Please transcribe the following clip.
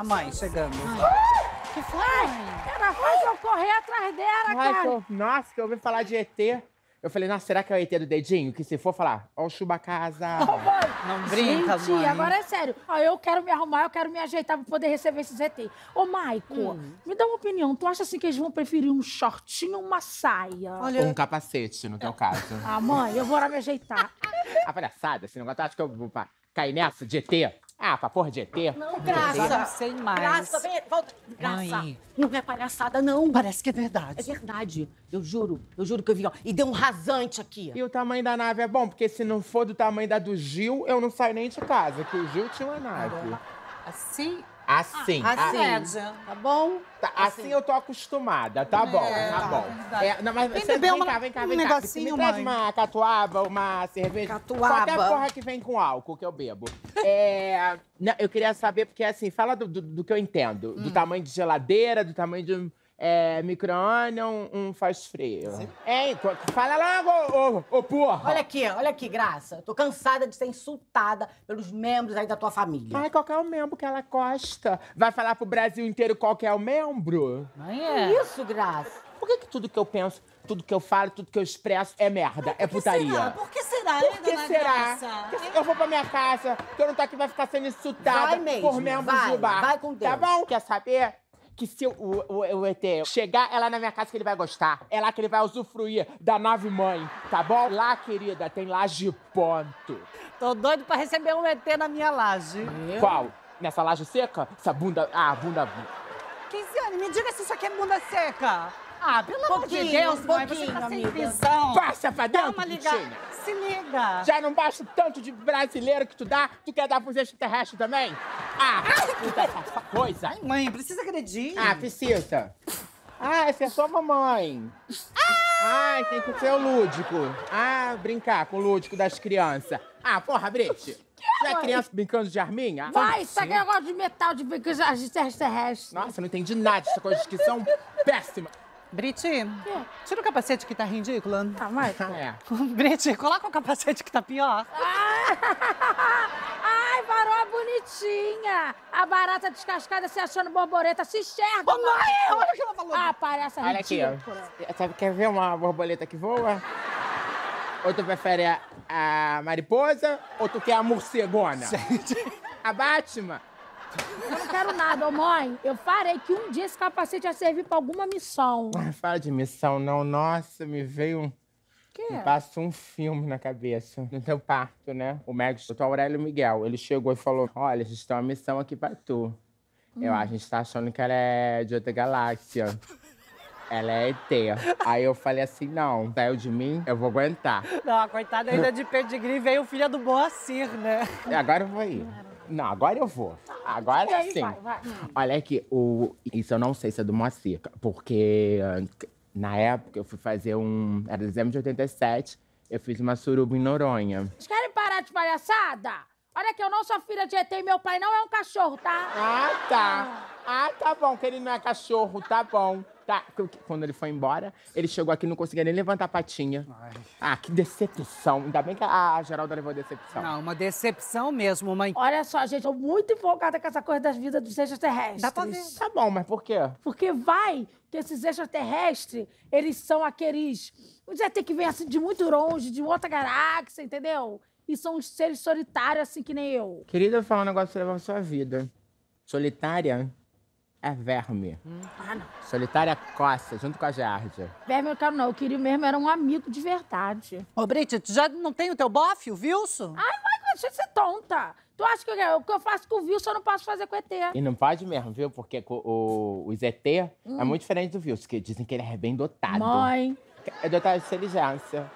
A mãe chegando. Ai. Que foi, Ai, cara, faz eu correr atrás dela, Ai, cara. Tô... Nossa, que eu ouvi falar de ET. Eu falei, nossa, será que é o ET do dedinho? Que se for falar, ó o Chubacasa. não brinca, Gente, mãe. agora é sério. Ó, eu quero me arrumar, eu quero me ajeitar pra poder receber esses ET. Ô, Maico, hum. me dá uma opinião. Tu acha assim que eles vão preferir um shortinho ou uma saia? Olha... Ou um capacete, no teu caso. ah, mãe, eu vou lá me ajeitar. A palhaçada, esse negócio, acho que eu vou cair nessa de ET? Ah, favor de ET. Não, graça. Não Sei mais. Graça, vem, volta. Graça. Mãe. Não é palhaçada, não. Parece que é verdade. É verdade. Eu juro, eu juro que eu vi. Ó, e deu um rasante aqui. E o tamanho da nave é bom, porque se não for do tamanho da do Gil, eu não saio nem de casa, que o Gil tinha uma nave. Assim, Assim. Ah, assim. Média, tá bom? Tá, assim. assim. eu tô acostumada, tá é, bom, tá, tá bom. É, não, mas você bebeu vem uma, cá, vem cá, um vem um cá. Negocinho, me traz mãe. uma catuaba, uma cerveja. Catuaba. Qualquer porra que vem com álcool que eu bebo. é, não, eu queria saber, porque assim, fala do, do, do que eu entendo. Hum. Do tamanho de geladeira, do tamanho de é, micro-ondas, um, um faz frio. Sim. É, Ei, fala logo, ô, ô, porra! Olha aqui, olha aqui, Graça. Tô cansada de ser insultada pelos membros aí da tua família. Ai, qual que é o membro que ela costa? Vai falar pro Brasil inteiro qual que é o membro? Mãe, é. isso, Graça? Por que, que tudo que eu penso, tudo que eu falo, tudo que eu expresso é merda, Ai, é putaria? Será? Por que será, por que será? Graça? Eu vou pra minha casa, que eu não tô aqui, vai ficar sendo insultada vai mesmo, por membros vai, do bar. Vai com tá Deus. Tá bom? Quer saber? que se o, o, o ET chegar, é lá na minha casa que ele vai gostar. É lá que ele vai usufruir da nave mãe, tá bom? Lá, querida, tem laje ponto. Tô doido pra receber um ET na minha laje. Meu. Qual? Nessa laje seca? Essa bunda. Ah, bunda. Quinziane, me diga se isso aqui é bunda seca. Ah, pelo amor de Deus, mãe, você tá sem visão. Passa pra dentro, Calma, liga. Se liga. Já não basta o tanto de brasileiro que tu dá, tu quer dar pros extraterrestres também? Ah, puta essa coisa. Ai, mãe, precisa agredir. Ah, precisa. Ah, essa é só mamãe. Ah! Ai, tem que ser o lúdico. Ah, brincar com o lúdico das crianças. Ah, porra, Brite! Você é criança brincando de arminha? Vai, isso aqui é negócio de metal de brincando de extraterrestres. Nossa, não entendi nada dessa coisa de que são péssima. Briti, tira o capacete que tá ridícula. Ah, tá, vai. É. Briti, coloca o capacete que tá pior. Ai, varoa bonitinha. A barata descascada se achando borboleta. Se enxerga. mãe, olha o que ela falou. Ah, parece Olha ridícula. aqui, ó. Sabe, quer ver uma borboleta que voa? Ou tu prefere a, a mariposa, ou tu quer a morcegona? Gente. A Batman eu não quero nada, ô mãe. Eu farei que um dia esse capacete ia servir pra alguma missão. Não fala de missão, não. Nossa, me veio um. Que? Me passou um filme na cabeça. No teu parto, né? O médico, doutor Aurélio Miguel, ele chegou e falou: Olha, a gente tem uma missão aqui pra tu. Hum. Eu, ah, a gente tá achando que ela é de outra galáxia. Ela é ET. Aí eu falei assim: não, saiu de mim, eu vou aguentar. Não, coitada ainda de pedigree veio filha do Boacir, né? Agora eu vou ir. Não, agora eu vou. Agora sim. Vai, vai. Hum. Olha aqui, o, isso eu não sei se é do Moacir, porque na época eu fui fazer um. Era dezembro de 87, eu fiz uma suruba em Noronha. Vocês querem parar de palhaçada? Olha que eu não sou filha de ET e meu pai não é um cachorro, tá? Ah, tá. Ah, ah tá bom, que ele não é cachorro, tá bom tá. Quando ele foi embora, ele chegou aqui e não conseguia nem levantar a patinha. Ai. Ah, que decepção. Ainda bem que a, Geralda levou decepção. Não, uma decepção mesmo, mãe. Olha só, gente, eu tô muito empolgada com essa coisa das vidas dos extraterrestres. Dá pra ver. Tá bom, mas por quê? Porque vai que esses extraterrestres, eles são aqueles... Os ter que vir assim de muito longe, de outra galáxia, entendeu? E são uns seres solitários, assim que nem eu. Querida, eu vou falar um negócio sobre a sua vida. Solitária? é verme. Hum. Ah, não. Solitária coça, junto com a Geárdia. Verme eu quero não, eu queria mesmo era um amigo de verdade. Ô, Brit, tu já não tem o teu bofe, o Wilson? Ai, mas deixa de ser tonta. Tu acha que eu, o que eu faço com o Wilson eu não posso fazer com o ET? E não pode mesmo, viu? Porque o, os ET é hum. é muito diferente do Wilson, que dizem que ele é bem dotado. Mãe. É dotado de inteligência.